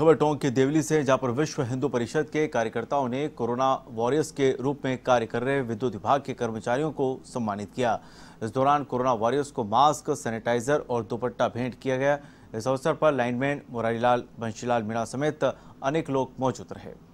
खबर टोंक के देवली से जहां पर विश्व हिंदू परिषद के कार्यकर्ताओं ने कोरोना वॉरियर्स के रूप में कार्य कर रहे विद्युत विभाग के कर्मचारियों को सम्मानित किया इस दौरान कोरोना वॉरियर्स को मास्क सैनिटाइजर और दुपट्टा भेंट किया गया इस अवसर पर लाइनमैन मुरारीलाल बंशीलाल मीणा समेत अनेक लोग मौजूद रहे